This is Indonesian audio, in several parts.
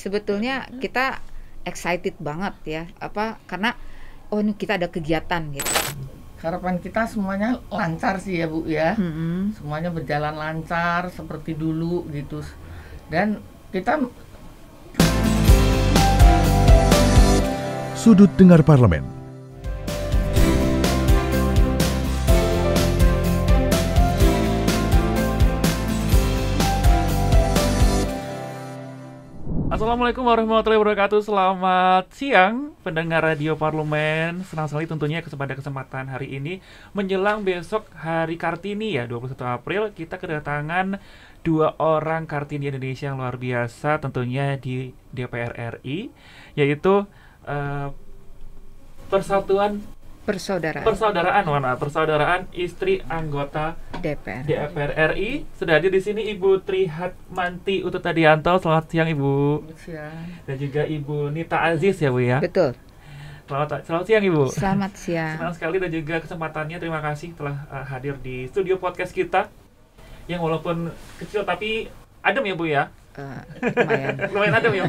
sebetulnya iya, kita excited banget ya apa karena oh ini kita ada kegiatan gitu harapan kita semuanya lancar sih ya bu ya mm-hmm. semuanya berjalan lancar seperti dulu gitu dan kita sudut dengar parlemen Assalamualaikum warahmatullahi wabarakatuh. Selamat siang pendengar Radio Parlemen. Senang sekali tentunya kepada kesempatan hari ini menjelang besok hari Kartini ya 21 April kita kedatangan dua orang Kartini Indonesia yang luar biasa tentunya di DPR RI yaitu uh, Persatuan Persaudaraan Persaudaraan mana? Persaudaraan istri anggota DPR. DPR RI sudah hadir di sini Ibu Trihat Manti Utut Adianto. Selamat siang Ibu. Siang. Dan juga Ibu Nita Aziz ya Bu ya. Betul. Selamat, selamat siang Ibu. Selamat siang. Senang sekali dan juga kesempatannya terima kasih telah uh, hadir di studio podcast kita yang walaupun kecil tapi adem ya Bu ya. Uh, lumayan. lumayan adem ya.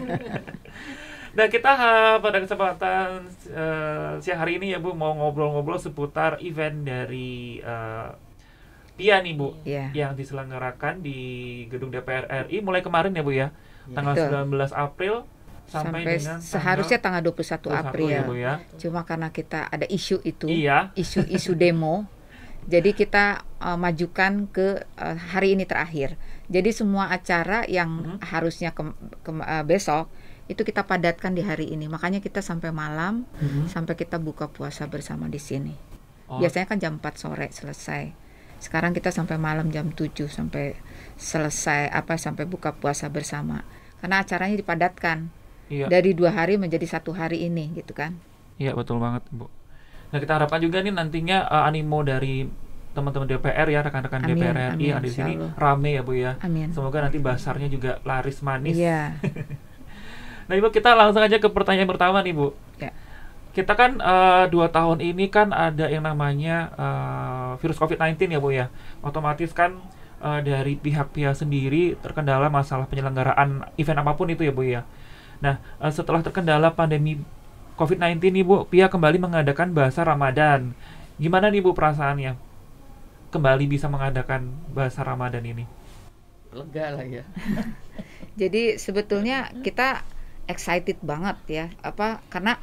Nah kita ha, pada kesempatan uh, siang hari ini ya Bu mau ngobrol-ngobrol seputar event dari uh, Iya nih Bu, ya. yang diselenggarakan di gedung DPR RI mulai kemarin ya Bu ya, iya. tanggal Betul. 19 April sampai, sampai dengan seharusnya tanggal 21, 21 April. Ya, Bu, ya. Cuma karena kita ada isu itu, isu iya. isu-isu demo, jadi kita uh, majukan ke uh, hari ini terakhir. Jadi semua acara yang hmm. harusnya ke, ke, uh, e, besok itu kita padatkan di hari ini. Makanya kita sampai malam, hmm. sampai kita buka puasa bersama di sini. Oh. Biasanya kan jam 4 sore selesai. Sekarang kita sampai malam jam 7 sampai selesai apa sampai buka puasa bersama. Karena acaranya dipadatkan. Iya. Dari dua hari menjadi satu hari ini gitu kan. Iya betul banget Bu. Nah kita harapkan juga nih nantinya uh, animo dari teman-teman DPR ya rekan-rekan DPR RI ada di sini rame ya Bu ya. Amin. Semoga nanti basarnya juga laris manis. Iya. nah Ibu kita langsung aja ke pertanyaan pertama nih Bu. Ya kita kan uh, dua tahun ini kan ada yang namanya uh, virus COVID-19 ya bu ya, otomatis kan uh, dari pihak-pihak sendiri terkendala masalah penyelenggaraan event apapun itu ya bu ya. Nah uh, setelah terkendala pandemi COVID-19 nih bu, pihak kembali mengadakan bahasa Ramadan. Gimana nih bu perasaannya kembali bisa mengadakan bahasa Ramadan ini? Lega lah ya. Jadi sebetulnya kita excited banget ya, apa karena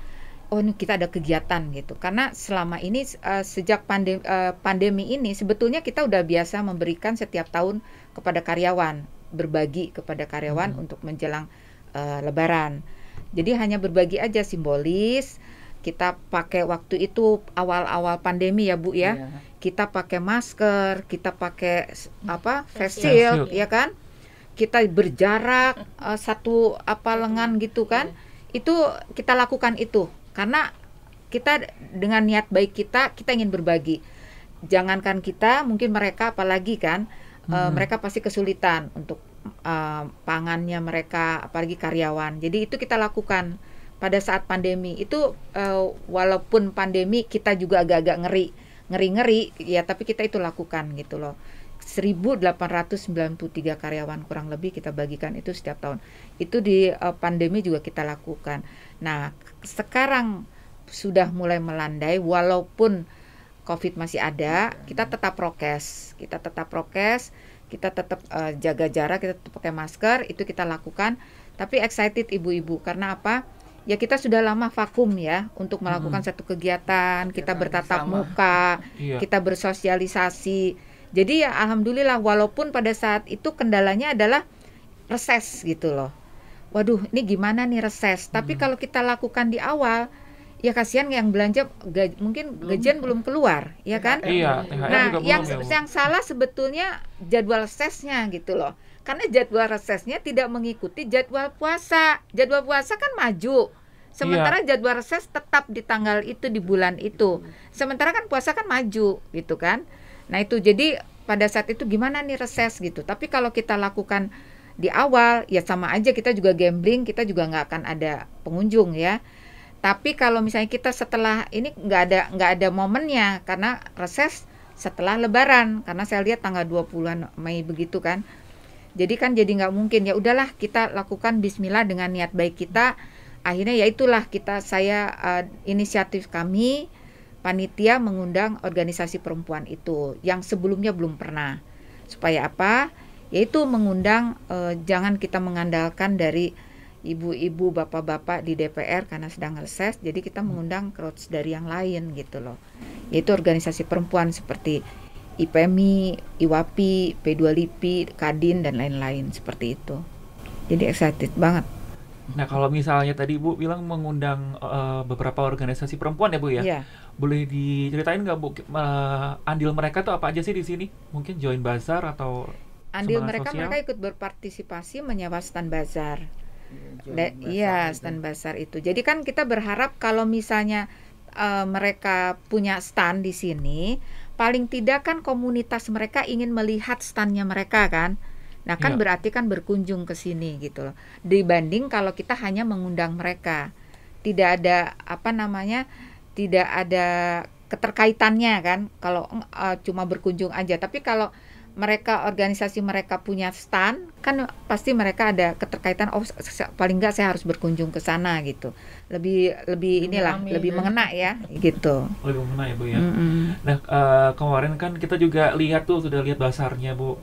oh ini kita ada kegiatan gitu karena selama ini uh, sejak pandemi, uh, eh, pandemi ini sebetulnya kita udah biasa memberikan setiap tahun kepada karyawan berbagi kepada karyawan hmm. untuk menjelang uh, Lebaran jadi hanya berbagi aja simbolis kita pakai waktu itu awal-awal pandemi ya bu ya yeah. kita pakai masker kita pakai apa facial shield ya kan kita berjarak uh, satu apa lengan gitu kan iya. itu kita lakukan itu karena kita dengan niat baik kita, kita ingin berbagi. Jangankan kita, mungkin mereka apalagi kan, hmm. uh, mereka pasti kesulitan untuk uh, pangannya mereka, apalagi karyawan. Jadi itu kita lakukan pada saat pandemi itu uh, walaupun pandemi kita juga agak-agak ngeri ngeri-ngeri ya tapi kita itu lakukan gitu loh 1893 karyawan kurang lebih kita bagikan itu setiap tahun. Itu di uh, pandemi juga kita lakukan. Nah, sekarang sudah mulai melandai walaupun COVID masih ada, kita tetap prokes, kita tetap prokes, kita tetap uh, jaga jarak, kita tetap pakai masker, itu kita lakukan. Tapi excited ibu-ibu karena apa? ya kita sudah lama vakum ya untuk melakukan hmm. satu kegiatan, kegiatan kita bertatap sama. muka, iya. kita bersosialisasi. Jadi ya alhamdulillah walaupun pada saat itu kendalanya adalah reses gitu loh. Waduh, ini gimana nih reses? Tapi hmm. kalau kita lakukan di awal, ya kasihan yang belanja gaj mungkin belum. gajian belum keluar, ya kan? Iya, nah, yang belum, yang salah sebetulnya jadwal resesnya gitu loh. Karena jadwal resesnya tidak mengikuti jadwal puasa. Jadwal puasa kan maju. Sementara iya. jadwal reses tetap di tanggal itu di bulan itu. Sementara kan puasa kan maju gitu kan. Nah itu jadi pada saat itu gimana nih reses gitu. Tapi kalau kita lakukan di awal ya sama aja kita juga gambling, kita juga nggak akan ada pengunjung ya. Tapi kalau misalnya kita setelah ini nggak ada nggak ada momennya karena reses setelah Lebaran karena saya lihat tanggal 20-an Mei begitu kan. Jadi kan jadi nggak mungkin ya udahlah kita lakukan Bismillah dengan niat baik kita. Akhirnya ya itulah kita saya uh, inisiatif kami panitia mengundang organisasi perempuan itu yang sebelumnya belum pernah. Supaya apa? Yaitu mengundang eh, jangan kita mengandalkan dari ibu-ibu, bapak-bapak di DPR karena sedang reses, jadi kita hmm. mengundang crowds dari yang lain gitu loh. Yaitu organisasi perempuan seperti IPMI, IWAPI, P2LIPI, Kadin dan lain-lain seperti itu. Jadi excited banget. Nah, kalau misalnya tadi Bu bilang mengundang uh, beberapa organisasi perempuan ya Bu ya, yeah. boleh diceritain nggak Bu uh, andil mereka tuh apa aja sih di sini? Mungkin join bazar atau andil mereka sosial? mereka ikut berpartisipasi menyewa stand bazar. Iya, iya stand bazar itu. Jadi kan kita berharap kalau misalnya uh, mereka punya stand di sini, paling tidak kan komunitas mereka ingin melihat standnya mereka kan Nah, kan ya. berarti kan berkunjung ke sini gitu loh. Dibanding kalau kita hanya mengundang mereka. Tidak ada apa namanya? Tidak ada keterkaitannya kan kalau uh, cuma berkunjung aja. Tapi kalau mereka organisasi mereka punya stand kan pasti mereka ada keterkaitan oh paling enggak saya harus berkunjung ke sana gitu lebih lebih inilah Amin. lebih ya. mengena ya gitu lebih mengena ya bu ya mm -hmm. nah uh, kemarin kan kita juga lihat tuh sudah lihat dasarnya bu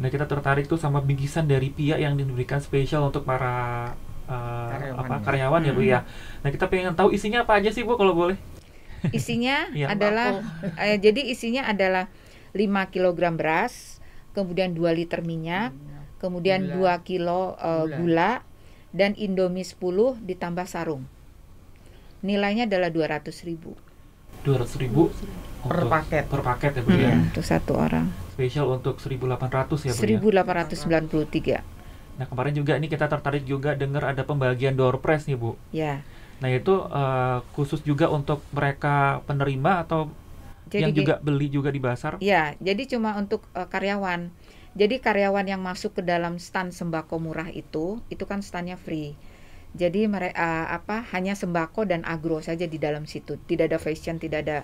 Nah kita tertarik tuh sama bingkisan dari pihak yang diberikan spesial untuk para uh, karyawan apa ya. karyawan hmm. ya bu ya. Hmm. Nah kita pengen tahu isinya apa aja sih bu kalau boleh? Isinya ya, adalah oh. eh, jadi isinya adalah 5 kg beras, kemudian 2 liter minyak, kemudian gula. 2 kilo uh, gula. gula dan Indomie 10 ditambah sarung. Nilainya adalah 200.000. 200.000 per paket. Per paket ya Bu hmm, ya. Untuk satu orang spesial untuk 1800 ya 1893. Ya? Nah kemarin juga ini kita tertarik juga dengar ada pembagian door prize nih Bu. Ya. Nah itu uh, khusus juga untuk mereka penerima atau jadi yang juga beli juga di pasar? Ya, jadi cuma untuk uh, karyawan. Jadi karyawan yang masuk ke dalam stan sembako murah itu, itu kan stannya free. Jadi mereka uh, eh, apa hanya sembako dan agro saja di dalam situ. Tidak ada fashion, tidak ada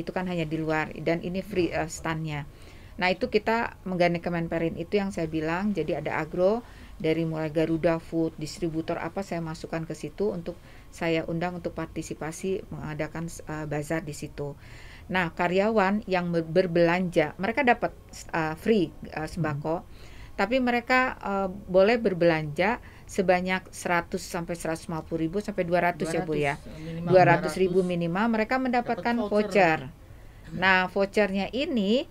itu kan hanya di luar dan ini free uh, standnya. Nah itu kita menggandeng Kemenperin itu yang saya bilang. Jadi ada agro dari mulai Garuda Food, distributor apa saya masukkan ke situ untuk saya undang untuk partisipasi mengadakan uh, bazar di situ. Nah karyawan yang berbelanja mereka dapat uh, free uh, sembako. Hmm tapi mereka uh, boleh berbelanja sebanyak 100 sampai 150 ribu sampai 200, 200 ya Bu ya. 200 ribu minimal mereka mendapatkan voucher. voucher. Hmm. Nah, vouchernya ini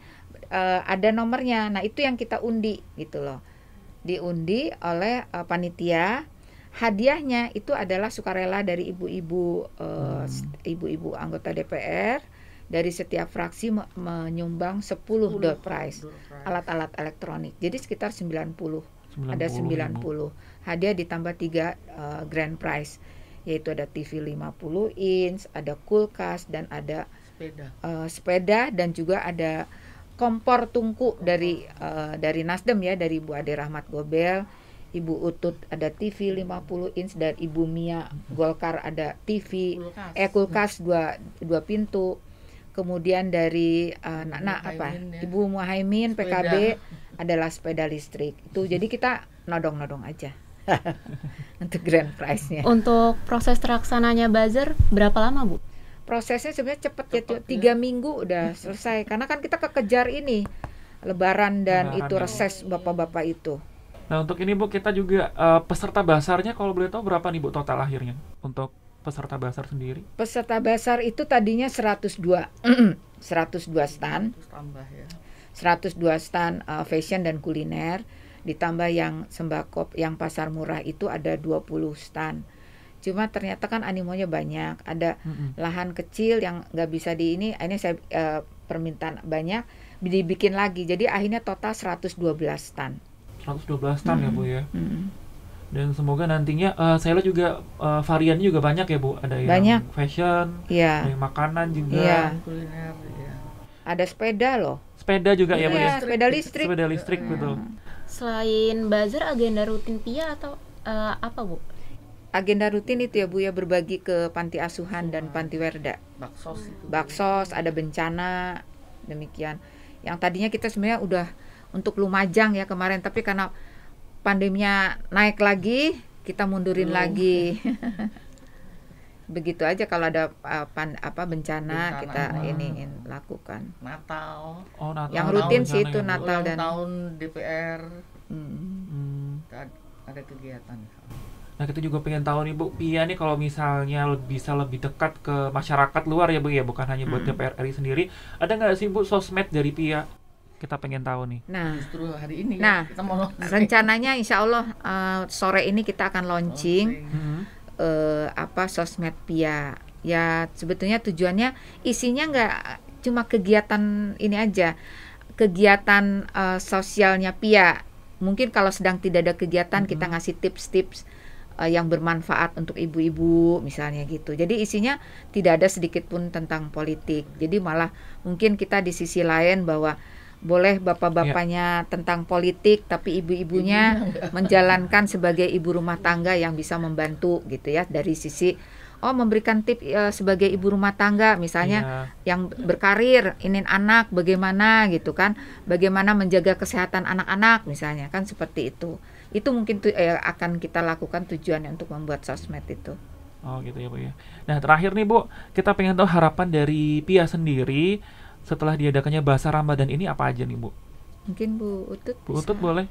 uh, ada nomornya. Nah, itu yang kita undi gitu loh. Diundi oleh uh, panitia. Hadiahnya itu adalah sukarela dari ibu-ibu uh, hmm. anggota DPR dari setiap fraksi me menyumbang sepuluh 10 door prize, alat-alat elektronik. Jadi sekitar 90. 90 ada 90. Ribu. Hadiah ditambah 3 uh, grand prize yaitu ada TV 50 inch, ada kulkas dan ada sepeda. Uh, sepeda dan juga ada kompor tungku dari uh, dari Nasdem ya dari Bu Ade Rahmat Gobel, Ibu Utut ada TV 50 inch dan Ibu Mia Golkar ada TV kulkas. eh kulkas dua dua pintu. Kemudian dari uh, eh, Nana apa? Ya? ya. Ibu Muhaimin PKB adalah sepeda listrik. Itu jadi kita nodong-nodong aja. untuk grand prize-nya. Untuk proses terlaksananya buzzer berapa lama, Bu? prosesnya sebenarnya cepat ya tiga ya. minggu udah selesai karena kan kita kekejar ini Lebaran dan nah, itu iya. reses bapak-bapak itu. Nah untuk ini bu kita juga uh, peserta basarnya kalau boleh tahu berapa nih bu total akhirnya untuk peserta basar sendiri? Peserta basar itu tadinya 102 102 stand. 102 ya. stand uh, fashion dan kuliner ditambah yang sembako yang pasar murah itu ada 20 stand cuma ternyata kan animonya banyak ada mm-hmm. lahan kecil yang nggak bisa di ini ini saya uh, permintaan banyak dibikin lagi jadi akhirnya total 112 tan 112 tan mm-hmm. ya bu ya mm-hmm. dan semoga nantinya uh, saya lihat juga uh, variannya juga banyak ya bu ada yang banyak. fashion yeah. ada yang makanan juga iya. kuliner ya. ada sepeda loh sepeda juga yeah, ya bu ya iya, sepeda listrik sepeda listrik hmm. betul selain bazar agenda rutin pia atau uh, apa bu agenda rutin itu ya Bu ya berbagi ke panti asuhan dan panti werda. Baksos itu. Baksos ada bencana demikian. Yang tadinya kita sebenarnya udah untuk Lumajang ya kemarin tapi karena pandeminya naik lagi kita mundurin hmm. lagi. begitu aja kalau ada eh, apa bencana, bencana kita ini lakukan Natal oh Natal yang rutin sih itu Natal dan tahun DPR hmm. Hmm. ada kegiatan Nah kita juga pengen tahu nih Bu, Pia nih kalau misalnya bisa lebih dekat ke masyarakat luar ya Bu ya, bukan hanya buat hmm. DPR RI sendiri, ada nggak sih Bu sosmed dari Pia? Kita pengen tahu nih. Nah, justru hari ini. Nah, ya, kita mau rencananya Insya Allah uh, sore ini kita akan launching, Uh, apa sosmed Pia. Ya sebetulnya tujuannya isinya nggak cuma kegiatan ini aja, kegiatan uh, sosialnya Pia. Mungkin kalau sedang tidak ada kegiatan hmm. kita ngasih tips-tips uh, yang bermanfaat untuk ibu-ibu misalnya gitu. Jadi isinya tidak ada sedikit pun tentang politik. Jadi malah mungkin kita di sisi lain bahwa boleh bapak-bapaknya ya. tentang politik tapi ibu-ibunya menjalankan sebagai ibu rumah tangga yang bisa membantu gitu ya dari sisi oh memberikan tip uh, sebagai ibu rumah tangga misalnya yeah. yang berkarir ingin anak bagaimana gitu kan bagaimana menjaga kesehatan anak-anak misalnya kan seperti itu itu mungkin tu, eh, akan kita lakukan tujuannya untuk membuat sosmed itu oh gitu ya bu ya nah terakhir nih bu kita pengen tahu harapan dari Pia sendiri setelah diadakannya bahasa Ramadan ini apa aja nih bu mungkin bu Utut bu bisa. boleh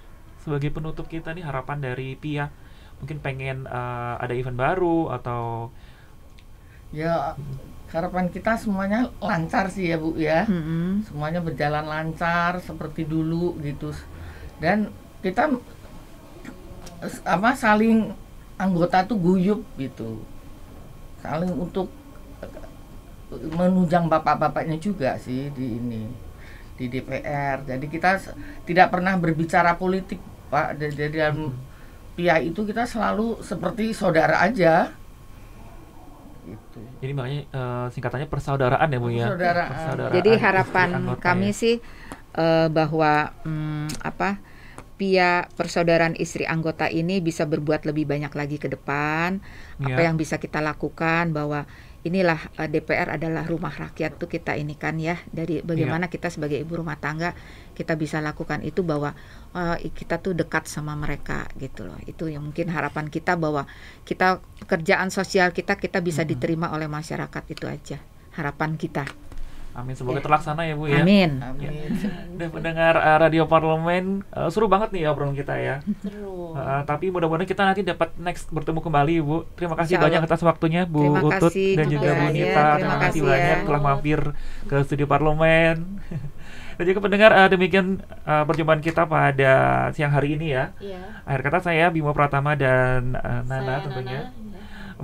sebagai penutup kita nih harapan dari Pia mungkin pengen uh, ada event baru atau ya harapan kita semuanya lancar sih ya bu ya mm-hmm. semuanya berjalan lancar seperti dulu gitu dan kita apa saling anggota tuh guyup gitu saling untuk e, menunjang bapak-bapaknya juga sih di ini di DPR. Jadi kita tidak pernah berbicara politik, Pak. Jadi dalam pihak itu kita selalu seperti saudara aja. Gitu. Jadi makanya uh, singkatannya persaudaraan ya Bu ya. Persaudaraan. persaudaraan. Jadi harapan kami ya. sih uh, bahwa um, apa pihak persaudaraan istri anggota ini bisa berbuat lebih banyak lagi ke depan. Ya. Apa yang bisa kita lakukan bahwa inilah uh, eh, DPR adalah rumah rakyat tuh kita ini kan ya dari iya. bagaimana yeah. kita sebagai ibu rumah tangga kita bisa lakukan itu bahwa uh, kita tuh dekat sama mereka gitu loh itu yang mungkin harapan kita bahwa kita kerjaan sosial kita kita bisa mm -hmm. diterima oleh masyarakat itu aja harapan kita. Amin. Semoga ya. terlaksana ya Bu ya. Amin. Ya. Amin. Dan pendengar uh, Radio Parlemen uh, seru banget nih ya obrolan kita ya. Seru. Uh, tapi mudah-mudahan kita nanti dapat next bertemu kembali Bu. Terima kasih Insya banyak atas waktunya Bu terima Utut kasih, dan juga Bu Nita. Terima, terima kasih ya. banyak ya. telah mampir ke studio Parlemen. dan juga pendengar uh, demikian uh, perjumpaan kita pada siang hari ini ya. Iya. Akhir kata saya Bimo Pratama dan uh, Nana saya, tentunya. Nana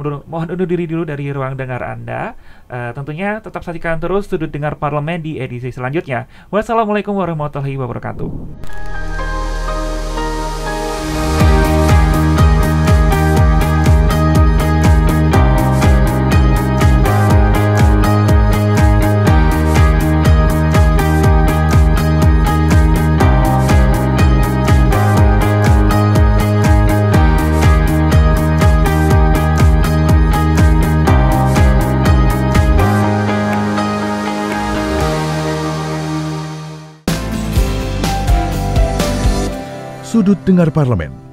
mohon undur diri dulu dari ruang dengar Anda. Uh, tentunya tetap saksikan terus sudut dengar parlemen di edisi selanjutnya. Wassalamualaikum warahmatullahi wabarakatuh. Sudut Dengar Parlemen